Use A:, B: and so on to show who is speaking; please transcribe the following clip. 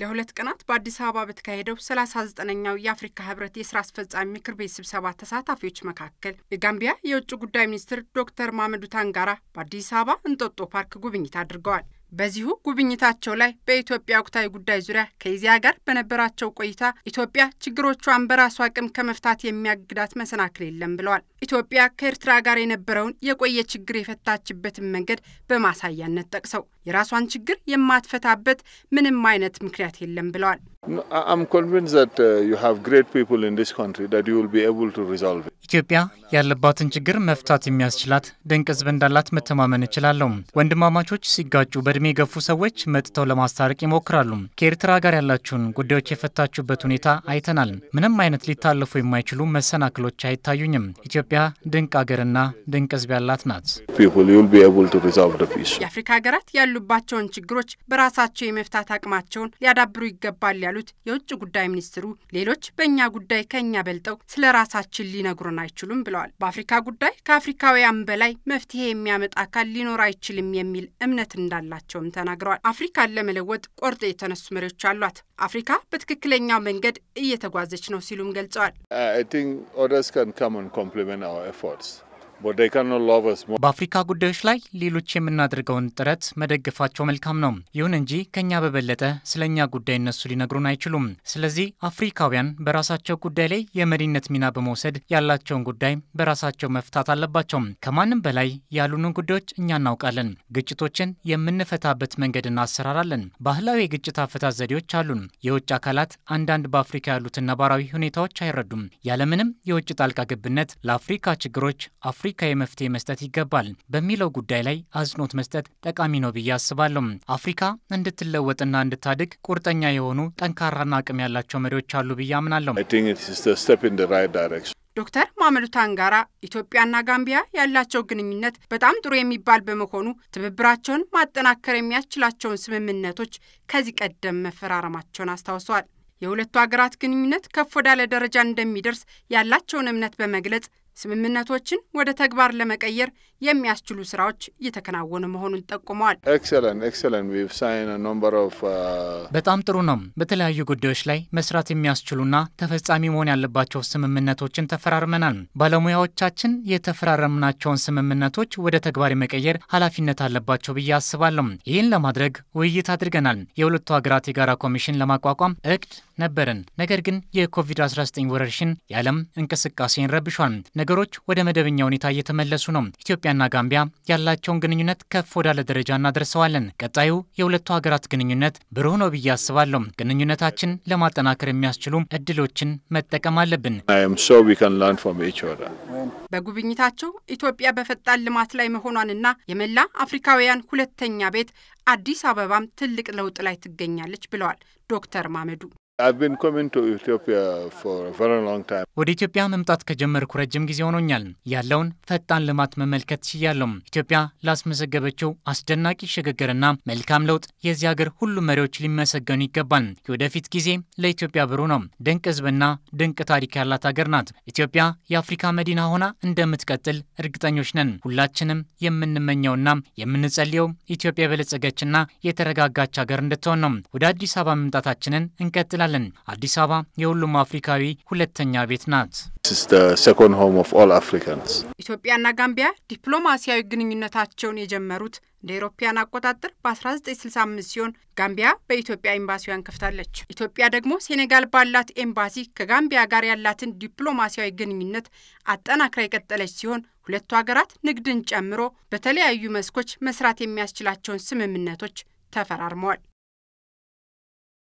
A: ለሁለት ቀናት በአዲስ አበባ በተካሄደው 39ኛው የአፍሪካ ህብረት የስራ አስፈጻሚ ምክር ቤት ስብሰባ ተሳታፊዎች መካከል የጋምቢያ የውጭ ጉዳይ ሚኒስትር ዶክተር ማመዱ ታንጋራ በአዲስ አበባ እንጦጦ ፓርክ ጉብኝት አድርገዋል። በዚሁ ጉብኝታቸው ላይ በኢትዮጵያ ወቅታዊ ጉዳይ ዙሪያ ከዚያ ጋር በነበራቸው ቆይታ ኢትዮጵያ ችግሮቿን በራሷ አቅም ከመፍታት የሚያግዳት መሰናክል የለም ብለዋል። ኢትዮጵያ ከኤርትራ ጋር የነበረውን የቆየ ችግር የፈታችበትን መንገድ በማሳያነት ጠቅሰው የራሷን ችግር የማትፈታበት ምንም አይነት ምክንያት የለም ብለዋል።
B: uh, ኢትዮጵያ
C: ያለባትን ችግር መፍታት የሚያስችላት ድንቅ ሕዝብ እንዳላት መተማመን እችላለሁ። ወንድማማቾች ሲጋጩ በድ በዕድሜ የገፉ ሰዎች መጥተው ለማስታረቅ ይሞክራሉ። ከኤርትራ ጋር ያላችሁን ጉዳዮች የፈታችሁበት ሁኔታ አይተናል። ምንም አይነት ሊታለፉ የማይችሉ መሰናክሎች አይታዩኝም። ኢትዮጵያ ድንቅ አገርና ድንቅ ሕዝብ ያላት ናት።
A: የአፍሪካ ሀገራት ያሉባቸውን ችግሮች በራሳቸው የመፍታት አቅማቸውን ሊያዳብሩ ይገባል ያሉት የውጭ ጉዳይ ሚኒስትሩ ሌሎች በእኛ ጉዳይ ከእኛ በልጠው ስለ ራሳችን ሊነግሩን አይችሉም ብለዋል። በአፍሪካ ጉዳይ ከአፍሪካውያን በላይ መፍትሄ የሚያመጣ አካል ሊኖር አይችልም የሚል እምነት እንዳላቸው መሆናቸውም ተናግረዋል። አፍሪካን ለመለወጥ ቆርጦ የተነሱ መሪዎች አሏት። አፍሪካ በትክክለኛው መንገድ እየተጓዘች ነው ሲሉም ገልጸዋል።
B: በአፍሪካ
C: ጉዳዮች ላይ ሌሎች የምናደርገውን ጥረት መደገፋቸው መልካም ነው። ይሁን እንጂ ከእኛ በበለጠ ስለ እኛ ጉዳይ እነሱ ሊነግሩን አይችሉም። ስለዚህ አፍሪካውያን በራሳቸው ጉዳይ ላይ የመሪነት ሚና በመውሰድ ያላቸውን ጉዳይ በራሳቸው መፍታት አለባቸው። ከማንም በላይ ያሉንን ጉዳዮች እኛ እናውቃለን። ግጭቶችን የምንፈታበት መንገድ እናሰራራለን። ባህላዊ የግጭት አፈታት ዘዴዎች አሉን። የውጭ አካላት አንዳንድ በአፍሪካ ያሉትን ነባራዊ ሁኔታዎች አይረዱም። ያለምንም የውጭ ጣልቃ ግብነት ለአፍሪካ ችግሮች አፍሪ ታሪካዊ መፍትሄ መስጠት ይገባል በሚለው ጉዳይ ላይ አጽንኦት መስጠት ጠቃሚ ነው ብዬ አስባለሁ። አፍሪካ እንድትለወጥና እንድታድግ ቁርጠኛ የሆኑ ጠንካራና አቅም ያላቸው መሪዎች
B: አሉ ብዬ አምናለሁ።
A: ዶክተር ማመዱ ታንጋራ ኢትዮጵያና ጋምቢያ ያላቸው ግንኙነት በጣም ጥሩ የሚባል በመሆኑ ትብብራቸውን ማጠናከር የሚያስችላቸውን ስምምነቶች ከዚህ ቀደም መፈራረማቸውን አስታውሰዋል። የሁለቱ ሀገራት ግንኙነት ከፍ ወዳለ ደረጃ እንደሚደርስ ያላቸውን እምነት በመግለጽ ስምምነቶችን ወደ ተግባር ለመቀየር የሚያስችሉ ስራዎች እየተከናወኑ መሆኑን ጠቁመዋል።
B: uh, በጣም ጥሩ ነው።
C: በተለያዩ ጉዳዮች ላይ መስራት የሚያስችሉና ተፈጻሚ መሆን ያለባቸው ስምምነቶችን ተፈራርመናል። ባለሙያዎቻችን የተፈራረምናቸውን ስምምነቶች ወደ ተግባር የመቀየር ኃላፊነት አለባቸው ብዬ አስባለሁ። ይህን ለማድረግ ውይይት አድርገናል። የሁለቱ ሀገራት የጋራ ኮሚሽን ለማቋቋም እቅድ ነበርን። ነገር ግን የኮቪድ-19 ወረርሽን የዓለም እንቅስቃሴን ረብሿል። ነገሮች ወደ መደበኛ ሁኔታ እየተመለሱ ነው። ኢትዮጵያና ጋምቢያ ያላቸውን ግንኙነት ከፍ ወዳለ ደረጃ እናደርሰዋለን። ቀጣዩ የሁለቱ ሀገራት ግንኙነት ብሩህ ነው ብዬ አስባለሁ። ግንኙነታችን ለማጠናከር የሚያስችሉ እድሎችን መጠቀም
B: አለብን።
A: በጉብኝታቸው ኢትዮጵያ በፈጣን ልማት ላይ መሆኗንና የመላ አፍሪካውያን ሁለተኛ ቤት አዲስ አበባም ትልቅ ለውጥ ላይ ትገኛለች ብለዋል ዶክተር ማመዱ።
B: ወደ
C: ኢትዮጵያ መምጣት ከጀመርኩ ረጅም ጊዜ ሆኖኛል። ያለውን ፈጣን ልማት መመልከት ችያለሁ። ኢትዮጵያ ላስመዘገበችው አስደናቂ ሽግግርና መልካም ለውጥ የዚህ ሀገር ሁሉም መሪዎች ሊመሰገኑ ይገባል። የወደፊት ጊዜ ለኢትዮጵያ ብሩህ ነው። ድንቅ ሕዝብና ድንቅ ታሪክ ያላት ሀገር ናት። ኢትዮጵያ የአፍሪካ መዲና ሆና እንደምትቀጥል እርግጠኞች ነን። ሁላችንም የምንመኘውና የምንጸልየው ኢትዮጵያ የበለጸገችና የተረጋጋች ሀገር እንድትሆን ነው። ወደ አዲስ አበባ መምጣታችንን እንቀጥላለን። እንመለሳለን። አዲስ አበባ የሁሉም አፍሪካዊ ሁለተኛ ቤት ናት።
A: ኢትዮጵያና ጋምቢያ ዲፕሎማሲያዊ ግንኙነታቸውን የጀመሩት እንደ ኤሮፓያን አቆጣጠር በ1965 ሲሆን ጋምቢያ በኢትዮጵያ ኤምባሲዋን ከፍታለች። ኢትዮጵያ ደግሞ ሴኔጋል ባላት ኤምባሲ ከጋምቢያ ጋር ያላትን ዲፕሎማሲያዊ ግንኙነት አጠናክራ የቀጠለች ሲሆን ሁለቱ ሀገራት ንግድን ጨምሮ በተለያዩ መስኮች መስራት የሚያስችላቸውን ስምምነቶች ተፈራርመዋል።